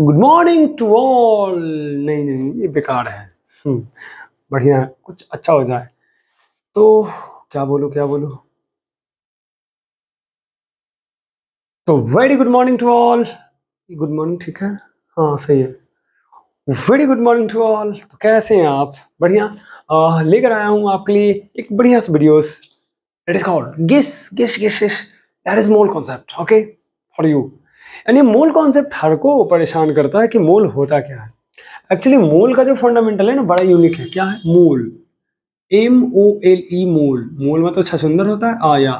good morning to all नहीं नहीं ये बेकार है हम्म, बढ़िया कुछ अच्छा हो जाए तो क्या बोलो क्या बोलो तो very good morning to all good morning ठीक है हाँ सही है very good morning to all तो कैसे हैं आप बढ़िया लेकर आया हूँ आपके लिए एक बढ़िया सा वीडियोस इट इज कॉल्ड गिस guess guess guess that is mole concept okay for you यानी मोल कॉन्सेप्ट हर को परेशान करता है कि मोल होता क्या है एक्चुअली मोल का जो फंडामेंटल है ना बड़ा यूनिक है क्या है मोल एम ओ एल ई मोल मोल मतलब अच्छा सुंदर होता है आया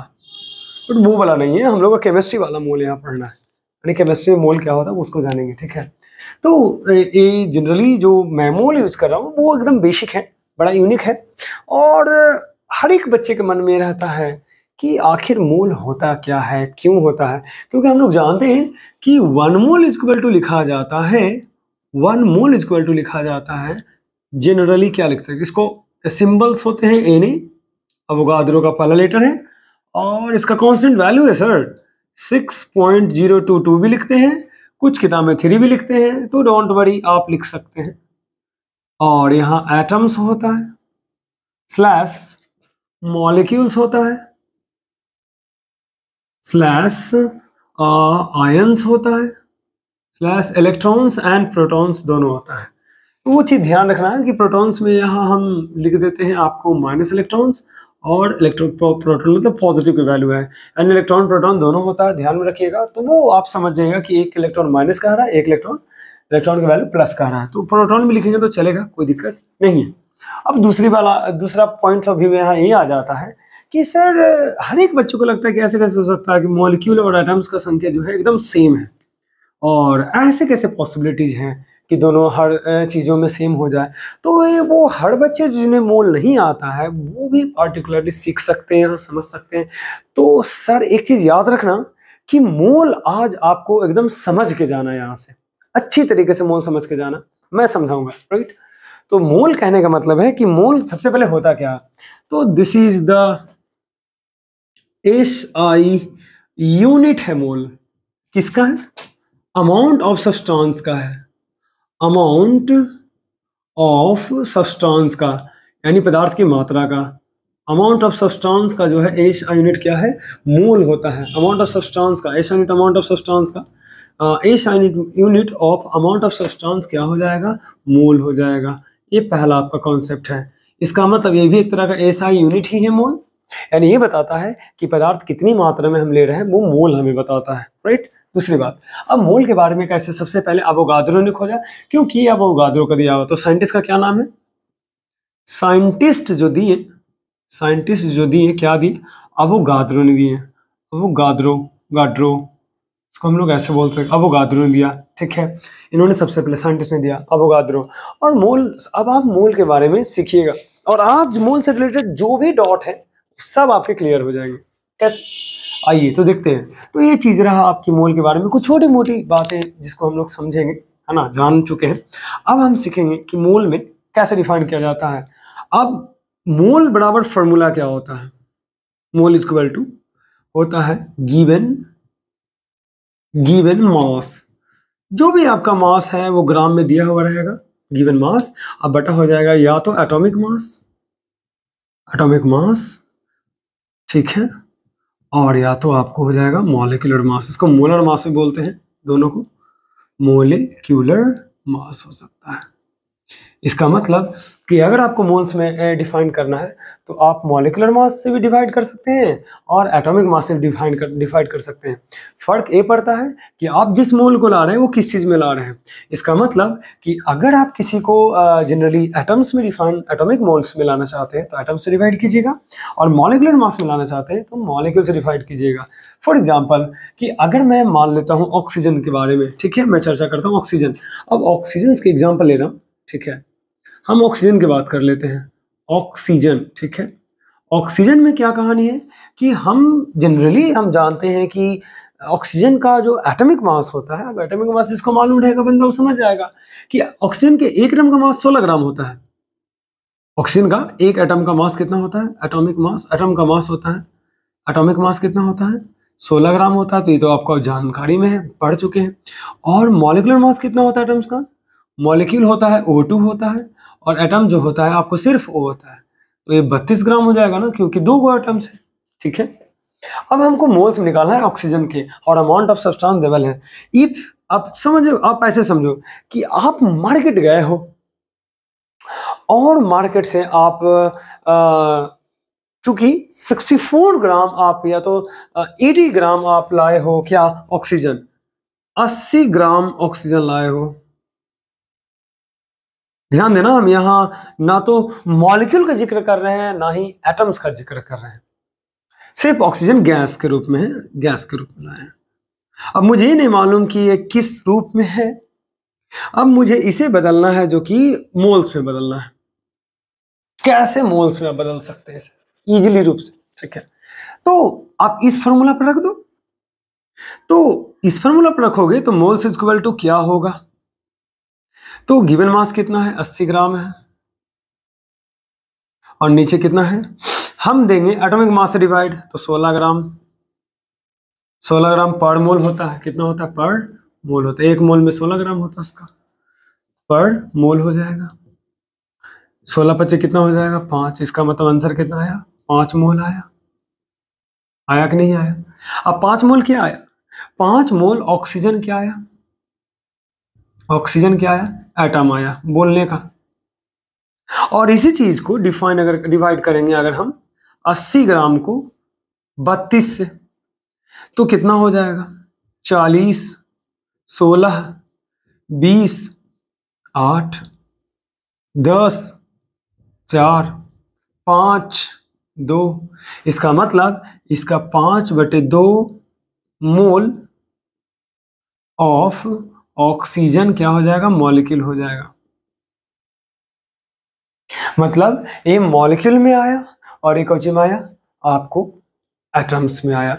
बट वो वाला नहीं है हम लोग का केमिस्ट्री वाला मोल यहाँ पढ़ना है यानी केमिस्ट्री में मोल क्या होता है उसको जानेंगे ठीक है तो ये जनरली जो मैं मोल यूज कर रहा हूँ वो एकदम बेसिक है बड़ा यूनिक है और हर एक बच्चे के मन में रहता है कि आखिर मोल होता क्या है क्यों होता है क्योंकि हम लोग जानते हैं कि वन मोल इक्वल टू लिखा जाता है वन मोल इक्वल टू लिखा जाता है जनरली क्या लिखते हैं इसको सिंबल्स होते हैं एन ए अवोगाद्रो का पहला लेटर है और इसका कॉन्स्टेंट वैल्यू है sir six point zero two two भी लिखते हैं कुछ किताबें थ्री भी लिखते हैं तो डोंट वरी आप लिख सकते हैं और यहाँ एटम्स होता है स्लैश मॉलिक्यूल्स होता है स्लैश आयंस uh, होता है स्लैश इलेक्ट्रॉन्स एंड प्रोटॉन्स दोनों होता है तो वो चीज़ ध्यान रखना है कि प्रोटॉन्स में यहाँ हम लिख देते हैं आपको माइनस इलेक्ट्रॉन्स और इलेक्ट्रॉन प्रोटॉन मतलब पॉजिटिव की वैल्यू है एंड इलेक्ट्रॉन प्रोटॉन दोनों होता है ध्यान में रखिएगा तो वो आप समझ जाएगा कि एक इलेक्ट्रॉन माइनस का रहा है एक इलेक्ट्रॉन इलेक्ट्रॉन की वैल्यू प्लस का रहा है तो प्रोटॉन में लिखेंगे तो चलेगा कोई दिक्कत नहीं है अब दूसरी वाला दूसरा पॉइंट ऑफ व्यू यहाँ यही आ जाता है कि सर हर एक बच्चों को लगता है कि ऐसे कैसे हो सकता है कि मॉलिक्यूल और एटम्स का संख्या जो है एकदम सेम है और ऐसे कैसे पॉसिबिलिटीज हैं कि दोनों हर चीज़ों में सेम हो जाए तो वो हर बच्चे जिन्हें मोल नहीं आता है वो भी पार्टिकुलरली सीख सकते हैं समझ सकते हैं तो सर एक चीज़ याद रखना कि मोल आज आपको एकदम समझ के जाना है यहाँ से अच्छी तरीके से मोल समझ के जाना मैं समझाऊंगा राइट तो मोल कहने का मतलब है कि मोल सबसे पहले होता क्या तो this is the S I unit है मोल किसका है अमाउंट ऑफ सब्सटेंस का है अमाउंट ऑफ सब्सटेंस का यानी पदार्थ की मात्रा का अमाउंट ऑफ सब्सटेंस का जो है एस आई यूनिट क्या है मोल होता है अमाउंट ऑफ सब्सटेंस का S unit amount of substance का S unit unit of amount of substance क्या हो जाएगा मोल हो जाएगा ये पहला आपका कॉन्सेप्ट है इसका मतलब ये भी एक तरह का एस आई यूनिट ही है मोल यानी ये बताता है कि पदार्थ कितनी मात्रा में हम ले रहे हैं वो मोल हमें बताता है राइट दूसरी बात अब मोल के बारे में कैसे सबसे पहले अब उगाद्रो ने खोजा क्योंकि अब उगाद्रो का दिया हुआ तो साइंटिस्ट का क्या नाम है साइंटिस्ट जो दिए साइंटिस्ट जो दिए क्या दिए अब अबोगाद्रो ने दिए अब अबोगाद्रो गाड्रो इसको हम लोग ऐसे बोल सकते अबोगाद्रो ने दिया ठीक है इन्होंने सबसे पहले साइंटिस्ट ने दिया अब अबोगाद्रो और मोल अब आप मोल के बारे में सीखिएगा और आज मोल से रिलेटेड जो भी डॉट है सब आपके क्लियर हो जाएंगे कैसे आइए तो देखते हैं तो ये चीज़ रहा आपकी मोल के बारे में कुछ छोटी मोटी बातें जिसको हम लोग समझेंगे है ना जान चुके हैं अब हम सीखेंगे कि मोल में कैसे डिफाइन किया जाता है अब मोल बराबर फॉर्मूला क्या होता है मोल इज इक्वल टू होता है गिवन गिवन मास जो भी आपका मास है वो ग्राम में दिया हुआ रहेगा गिवन मास अब बटा हो जाएगा या तो एटॉमिक मास एटॉमिक मास ठीक है और या तो आपको हो जाएगा मोलिकुलर मास इसको मोलर मास भी बोलते हैं दोनों को मोलिक्यूलर मास हो सकता है इसका मतलब कि अगर आपको मोल्स में डिफाइन करना है तो आप मॉलिकुलर मास से भी डिवाइड कर सकते हैं और एटॉमिक मास से डिफाइन कर डिवाइड कर सकते हैं फ़र्क ये पड़ता है कि आप जिस मोल को ला रहे हैं वो किस चीज़ में ला रहे हैं इसका मतलब कि अगर आप किसी को जनरली एटम्स में डिफाइन एटॉमिक मोल्स में लाना चाहते हैं तो एटम्स से डिवाइड कीजिएगा और मॉलिकुलर मास में लाना चाहते हैं तो मोलिकुल से डिवाइड कीजिएगा फॉर एग्जाम्पल कि अगर मैं मान लेता हूँ ऑक्सीजन के बारे में ठीक है मैं चर्चा करता हूँ ऑक्सीजन अब ऑक्सीजन के एग्जाम्पल ले रहा हूँ ठीक है हम ऑक्सीजन की बात कर लेते हैं ऑक्सीजन ठीक है ऑक्सीजन में क्या कहानी है कि हम जनरली हम जानते हैं कि ऑक्सीजन का जो एटॉमिक मास होता है अब एटॉमिक मास जिसको मालूम रहेगा बंदा वो समझ जाएगा कि ऑक्सीजन के एक एटम का मास 16 ग्राम होता है ऑक्सीजन का एक एटम का मास कितना होता है एटॉमिक मास एटम का मास होता है एटॉमिक मास कितना होता है 16 ग्राम होता है तो ये तो आपको जानकारी में है पढ़ चुके हैं और मॉलिकुलर मास कितना होता है एटम्स का मॉलिक्यूल होता है ओ टू होता है और एटम जो होता है आपको सिर्फ ओ होता है तो ये बत्तीस ग्राम हो जाएगा ना क्योंकि दो गो एटम्स है ठीक है अब हमको मोल्स निकालना है ऑक्सीजन के और अमाउंट ऑफ सब्सटेंस लेवल है इफ आप समझो आप ऐसे समझो कि आप मार्केट गए हो और मार्केट से आप चूंकि 64 ग्राम आप या तो 80 ग्राम आप लाए हो क्या ऑक्सीजन 80 ग्राम ऑक्सीजन लाए हो ध्यान देना हम यहां ना तो मॉलिक्यूल का जिक्र कर रहे हैं ना ही एटम्स का जिक्र कर रहे हैं सिर्फ ऑक्सीजन गैस के रूप में है गैस के रूप में लाए हैं अब मुझे ये नहीं मालूम कि ये किस रूप में है अब मुझे इसे बदलना है जो कि मोल्स में बदलना है कैसे मोल्स में बदल सकते हैं इसे इजिली रूप से ठीक है तो आप इस फॉर्मूला पर रख दो तो इस फॉर्मूला पर रखोगे तो मोल्स इज इक्वल टू क्या होगा तो गिवन मास कितना है 80 ग्राम है और नीचे कितना है हम देंगे एटॉमिक मास से डिवाइड तो 16 ग्राम 16 ग्राम पर मोल होता है कितना होता है पर मोल होता है एक मोल में 16 ग्राम होता है उसका पर मोल हो जाएगा 16 पच्चीस कितना हो जाएगा पांच इसका मतलब आंसर कितना आया पांच मोल आया आया कि नहीं आया अब पांच मोल क्या आया पांच मोल ऑक्सीजन क्या आया ऑक्सीजन क्या आया एटम आया बोलने का और इसी चीज को डिफाइन अगर डिवाइड करेंगे अगर हम 80 ग्राम को 32 से तो कितना हो जाएगा 40 16 20 8 10 4 5 दो इसका मतलब इसका पांच बटे दो मोल ऑफ ऑक्सीजन क्या हो जाएगा मॉलिक्यूल हो जाएगा मतलब ये मॉलिक्यूल में आया और एक और में आया आपको एटम्स में आया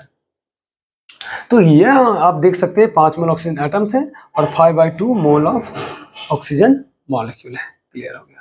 तो ये आप देख सकते हैं पांच मोल ऑक्सीजन एटम्स हैं और five by two mole of oxygen molecule है क्लियर हो गया